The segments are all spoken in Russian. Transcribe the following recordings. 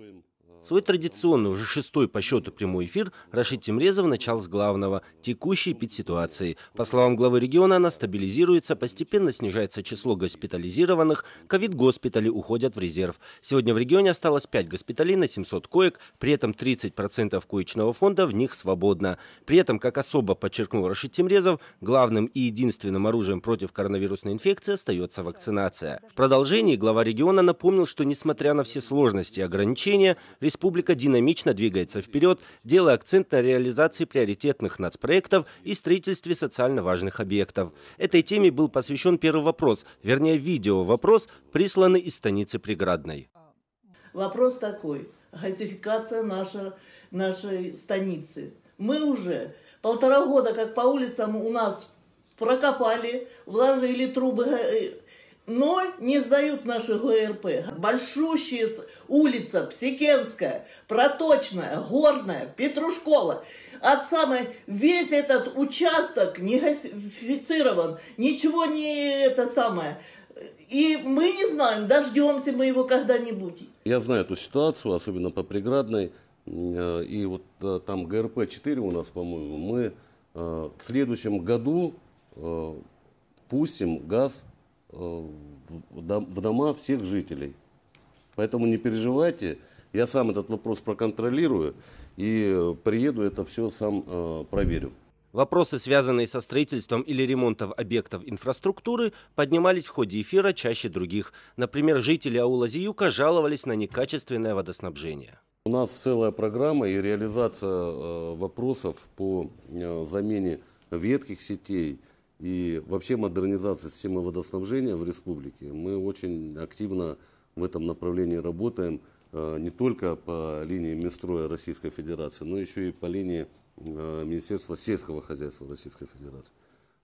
Halloween Свой традиционный, уже шестой по счету прямой эфир Рашид Тимрезов начал с главного – текущей эпидситуации. По словам главы региона, она стабилизируется, постепенно снижается число госпитализированных, ковид-госпитали уходят в резерв. Сегодня в регионе осталось 5 госпиталей на 700 коек, при этом 30% коечного фонда в них свободно. При этом, как особо подчеркнул Рашид Тимрезов, главным и единственным оружием против коронавирусной инфекции остается вакцинация. В продолжении глава региона напомнил, что несмотря на все сложности и ограничения, республика динамично двигается вперед, делая акцент на реализации приоритетных нацпроектов и строительстве социально важных объектов. Этой теме был посвящен первый вопрос, вернее видео-вопрос, присланный из станицы Преградной. Вопрос такой. Газификация наша, нашей станицы. Мы уже полтора года, как по улицам у нас прокопали, вложили трубы э, но не сдают наши ГРП. Большущие улица Псикенская, Проточная, Горная, Петрушкова. От самой весь этот участок не газифицирован, ничего не это самое. И мы не знаем, дождемся мы его когда-нибудь. Я знаю эту ситуацию, особенно по преградной. Э, и вот э, там ГРП-4 у нас, по-моему, мы э, в следующем году пустим газ Э, в дома всех жителей. Поэтому не переживайте, я сам этот вопрос проконтролирую и э, приеду это все сам э, проверю. Вопросы, связанные со строительством или ремонтом объектов инфраструктуры, поднимались в ходе эфира чаще других. Например, жители аула Зиюка жаловались на некачественное водоснабжение. У нас целая программа и реализация вопросов по замене ветких сетей, и вообще модернизация системы водоснабжения в республике, мы очень активно в этом направлении работаем э, не только по линии Минстроя Российской Федерации, но еще и по линии э, Министерства сельского хозяйства Российской Федерации.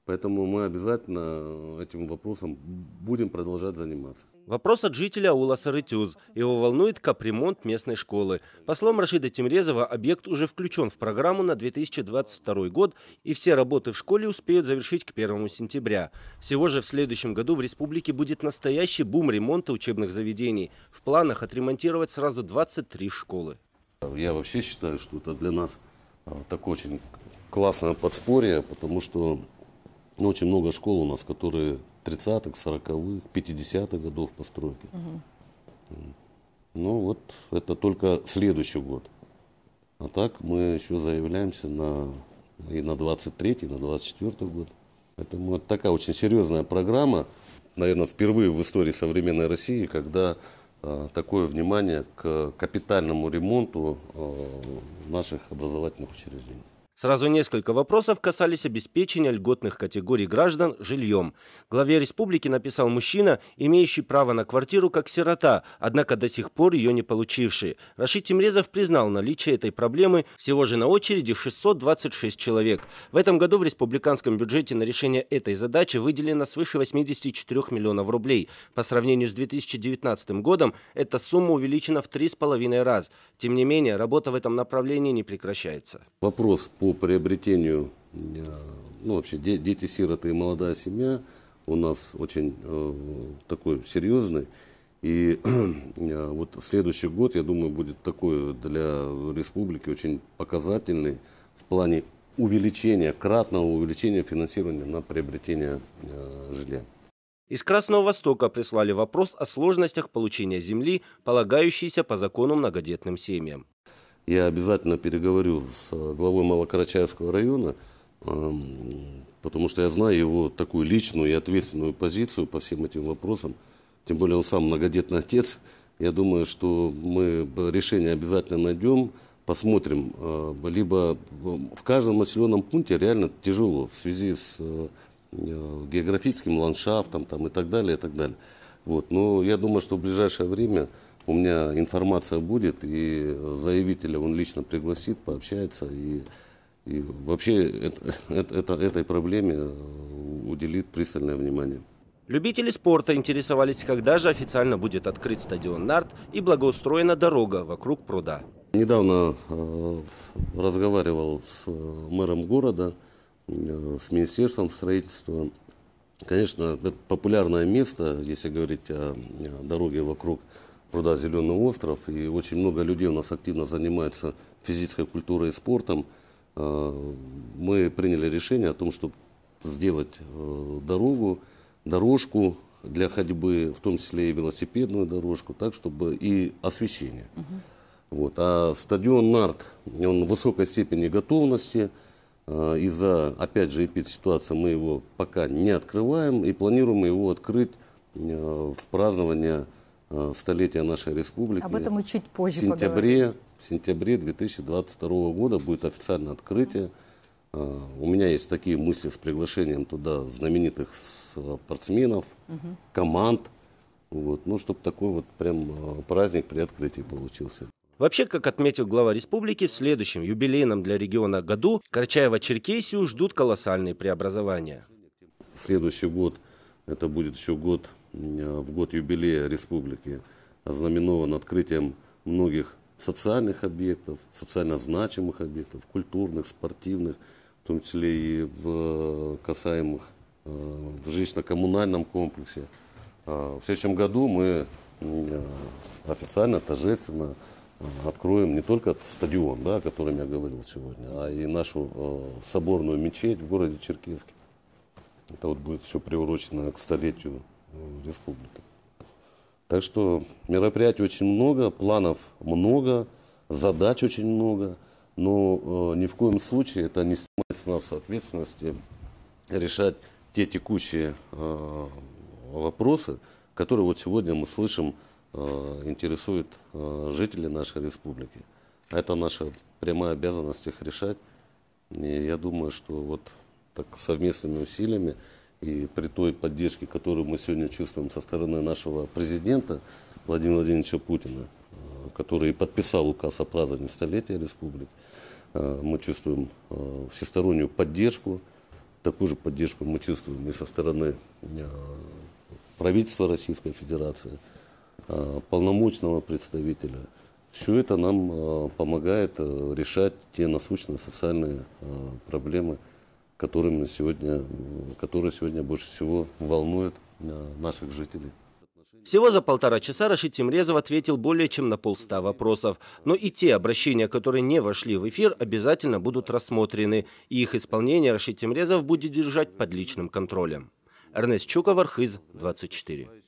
Поэтому мы обязательно э, этим вопросом будем продолжать заниматься. Вопрос от жителя Аула Сарытюз. Его волнует капремонт местной школы. По словам Рашида Тимрезова, объект уже включен в программу на 2022 год, и все работы в школе успеют завершить к 1 сентября. Всего же в следующем году в республике будет настоящий бум ремонта учебных заведений. В планах отремонтировать сразу 23 школы. Я вообще считаю, что это для нас э, так очень классное подспорье, потому что ну Очень много школ у нас, которые 30-х, 40-х, 50-х годов постройки. Угу. Ну вот это только следующий год. А так мы еще заявляемся на, и на 23-й, на 24-й год. Поэтому это такая очень серьезная программа, наверное, впервые в истории современной России, когда э, такое внимание к капитальному ремонту э, наших образовательных учреждений. Сразу несколько вопросов касались обеспечения льготных категорий граждан жильем. Главе республики написал мужчина, имеющий право на квартиру как сирота, однако до сих пор ее не получивший. Рашид Тимрезов признал наличие этой проблемы. Всего же на очереди 626 человек. В этом году в республиканском бюджете на решение этой задачи выделено свыше 84 миллионов рублей. По сравнению с 2019 годом эта сумма увеличена в 3,5 раз. Тем не менее, работа в этом направлении не прекращается. Вопрос по по приобретению, э, ну вообще дети сироты и молодая семья у нас очень э, такой серьезный. И э, вот следующий год, я думаю, будет такой для республики очень показательный в плане увеличения, кратного увеличения финансирования на приобретение э, жилья. Из Красного Востока прислали вопрос о сложностях получения земли, полагающейся по закону многодетным семьям. Я обязательно переговорю с э, главой Малокарачаевского района, эм, потому что я знаю его такую личную и ответственную позицию по всем этим вопросам. Тем более он сам многодетный отец. Я думаю, что мы решение обязательно найдем, посмотрим. Э, либо э, в каждом населенном пункте реально тяжело в связи с географическим ландшафтом там, и так далее, и так далее. Вот. Но я думаю, что в ближайшее время у меня информация будет, и заявителя он лично пригласит, пообщается, и, и вообще это, это, это, этой проблеме э, уделит пристальное внимание. Любители спорта интересовались, когда же официально будет открыт стадион «Нарт» и благоустроена дорога вокруг пруда. Недавно э, разговаривал с э, мэром города, э, с Министерством строительства. Конечно, это популярное место, если говорить о, о дороге вокруг труда «Зеленый остров». И очень много людей у нас активно занимаются физической культурой и спортом. Э, мы приняли решение о том, чтобы сделать э, дорогу, дорожку для ходьбы, в том числе и велосипедную дорожку, так, чтобы и освещение. Угу. Вот. А стадион НАРТ, он в высокой степени готовности. Э, из-за, опять же, эпид-ситуации мы его пока не открываем и планируем его открыть в празднование Э, столетия нашей республики. Об этом мы чуть позже в сентябре, поговорим. В сентябре 2022 года будет официальное открытие. Э, у меня есть такие мысли с приглашением туда знаменитых спортсменов, угу. команд. Вот, ну, чтобы такой вот прям э, праздник при открытии получился. Вообще, как отметил глава республики, в следующем юбилейном для региона году Карачаева-Черкесию ждут колоссальные преобразования. Следующий год, это будет еще год Э, в год юбилея республики ознаменован открытием многих социальных объектов, социально значимых объектов, культурных, спортивных, в том числе и в э, касаемых э, в жилищно-коммунальном комплексе. А в следующем году мы официально, торжественно откроем не только стадион, да, о котором я говорил сегодня, а и нашу соборную мечеть в городе Черкесске. Это вот будет все приурочено к столетию Республики. Так что мероприятий очень много, планов много, задач очень много, но э, ни в коем случае это не снимает с нас ответственности решать те текущие э, вопросы, которые вот сегодня мы слышим, э, интересуют жителей нашей республики. Это наша прямая обязанность их решать. И я думаю, что вот так совместными усилиями и при той поддержке, которую мы сегодня чувствуем со стороны нашего президента Владимира Владимировича Путина, э, который подписал указ о праздновании столетия республики, э, мы чувствуем э, всестороннюю поддержку. Такую же поддержку мы чувствуем и со стороны правительства Российской Федерации, полномочного представителя. Все это нам помогает решать те насущные социальные проблемы, которыми сегодня, которые сегодня больше всего волнуют э, наших жителей. Всего за полтора часа Рашид Тимрезов ответил более чем на полста вопросов. Но и те обращения, которые не вошли в эфир, обязательно будут рассмотрены. И их исполнение Рашид Тимрезов будет держать под личным контролем. Эрнест Чуков, Архиз, 24.